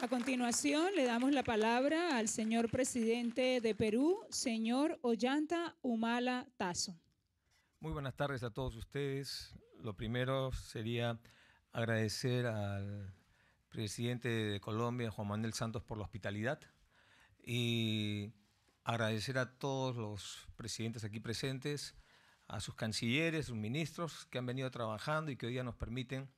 A continuación, le damos la palabra al señor presidente de Perú, señor Ollanta Humala Tazo. Muy buenas tardes a todos ustedes. Lo primero sería agradecer al presidente de Colombia, Juan Manuel Santos, por la hospitalidad y agradecer a todos los presidentes aquí presentes, a sus cancilleres, sus ministros que han venido trabajando y que hoy día nos permiten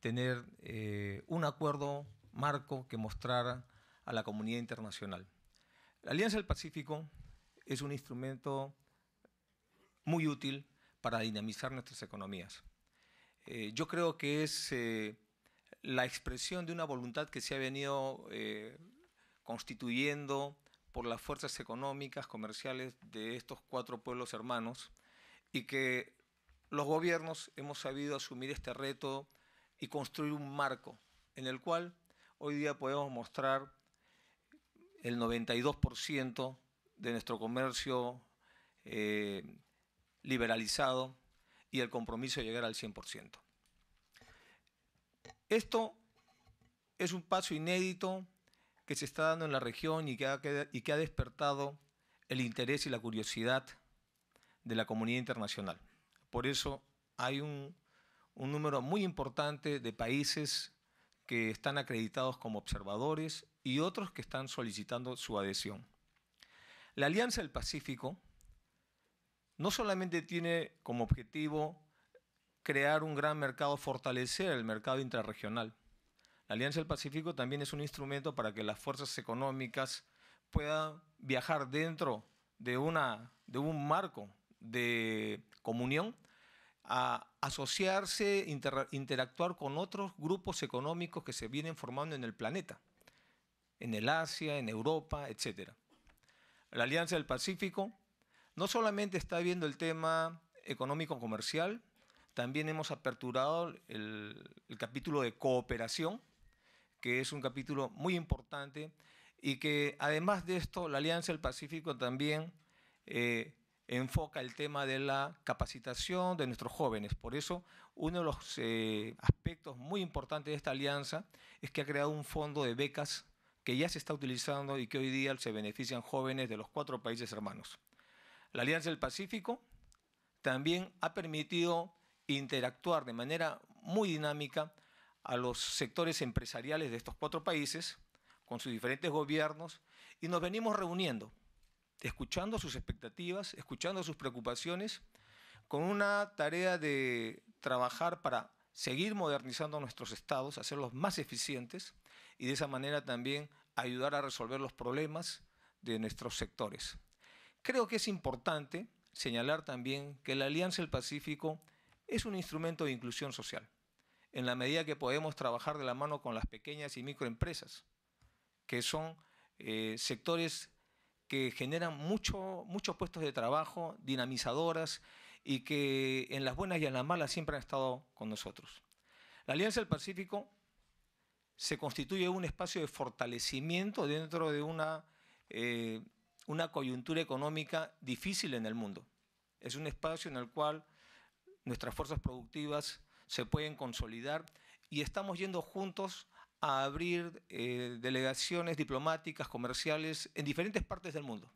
tener eh, un acuerdo marco que mostrar a la comunidad internacional. La Alianza del Pacífico es un instrumento muy útil para dinamizar nuestras economías. Eh, yo creo que es eh, la expresión de una voluntad que se ha venido eh, constituyendo por las fuerzas económicas, comerciales de estos cuatro pueblos hermanos y que los gobiernos hemos sabido asumir este reto y construir un marco en el cual hoy día podemos mostrar el 92% de nuestro comercio eh, liberalizado y el compromiso de llegar al 100%. Esto es un paso inédito que se está dando en la región y que ha, despertado el interés y la curiosidad de la comunidad internacional. Por eso hay un, un número muy importante de países que están acreditados como observadores y otros que están solicitando su adhesión. La Alianza del Pacífico no solamente tiene como objetivo crear un gran mercado, fortalecer el mercado intrarregional. La Alianza del Pacífico también es un instrumento para que las fuerzas económicas puedan viajar dentro de, una, de un marco de comunión a asociarse, interactuar con otros grupos económicos que se vienen formando en el planeta, en el Asia, en Europa, etc. La Alianza del Pacífico no solamente está viendo el tema económico-comercial, también hemos aperturado el, capítulo de cooperación, que es un capítulo muy importante y que además de esto, la Alianza del Pacífico también eh, enfoca el tema de la capacitación de nuestros jóvenes. Por eso, uno de los eh, aspectos muy importantes de esta alianza es que ha creado un fondo de becas que ya se está utilizando y que hoy día se benefician jóvenes de los cuatro países hermanos. La Alianza del Pacífico también ha permitido interactuar de manera muy dinámica a los sectores empresariales de estos cuatro países, con sus diferentes gobiernos, y nos venimos reuniendo escuchando sus expectativas, escuchando sus preocupaciones, con una tarea de trabajar para seguir modernizando nuestros estados, hacerlos más eficientes y de esa manera también ayudar a resolver los problemas de nuestros sectores. Creo que es importante señalar también que la Alianza del Pacífico es un instrumento de inclusión social, en la medida que podemos trabajar de la mano con las pequeñas y microempresas, que son eh, sectores que generan muchos puestos de trabajo, dinamizadoras y que en las buenas y en las malas siempre han estado con nosotros. La Alianza del Pacífico se constituye un espacio de fortalecimiento dentro de una, eh, una coyuntura económica difícil en el mundo. Es un espacio en el cual nuestras fuerzas productivas se pueden consolidar y estamos yendo juntos a abrir eh, delegaciones diplomáticas, comerciales en diferentes partes del mundo,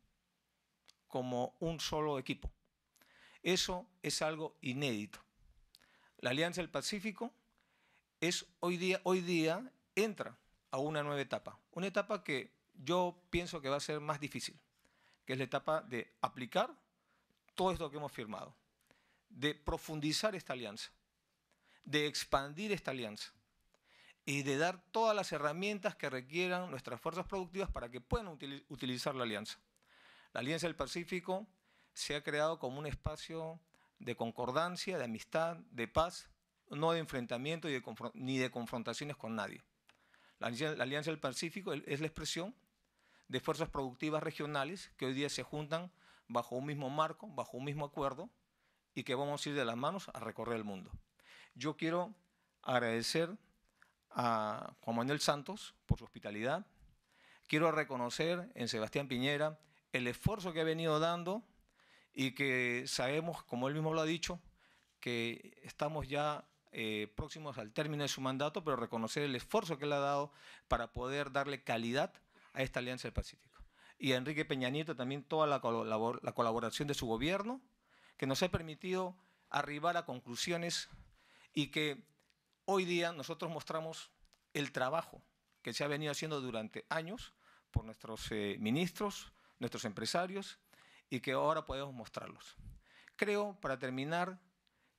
como un solo equipo. Eso es algo inédito. La Alianza del Pacífico es hoy día, hoy día entra a una nueva etapa, una etapa que yo pienso que va a ser más difícil, que es la etapa de aplicar todo esto que hemos firmado, de profundizar esta alianza, de expandir esta alianza y de dar todas las herramientas que requieran nuestras fuerzas productivas para que puedan utilizar la alianza. La Alianza del Pacífico se ha creado como un espacio de concordancia, de amistad, de paz, no de enfrentamiento y ni de confrontaciones con nadie. La, la Alianza del Pacífico es la expresión de fuerzas productivas regionales que hoy día se juntan bajo un mismo marco, bajo un mismo acuerdo y que vamos a ir de las manos a recorrer el mundo. Yo quiero agradecer a Juan Manuel Santos por su hospitalidad. Quiero reconocer en Sebastián Piñera el esfuerzo que ha venido dando y que sabemos, como él mismo lo ha dicho, que estamos ya eh, próximos al término de su mandato, pero reconocer el esfuerzo que le ha dado para poder darle calidad a esta Alianza del Pacífico. Y a Enrique Peña Nieto también toda la, la colaboración de su gobierno, que nos ha permitido arribar a conclusiones y que Hoy día nosotros mostramos el trabajo que se ha venido haciendo durante años por nuestros eh, ministros, nuestros empresarios, y que ahora podemos mostrarlos. Creo, para terminar,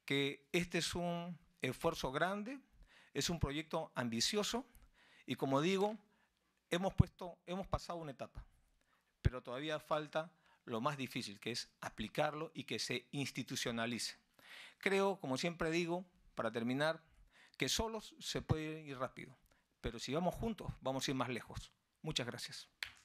que este es un esfuerzo grande, es un proyecto ambicioso, y como digo, hemos, puesto, hemos pasado una etapa, pero todavía falta lo más difícil, que es aplicarlo y que se institucionalice. Creo, como siempre digo, para terminar, que solos se puede ir rápido, pero si vamos juntos, vamos a ir más lejos. Muchas gracias.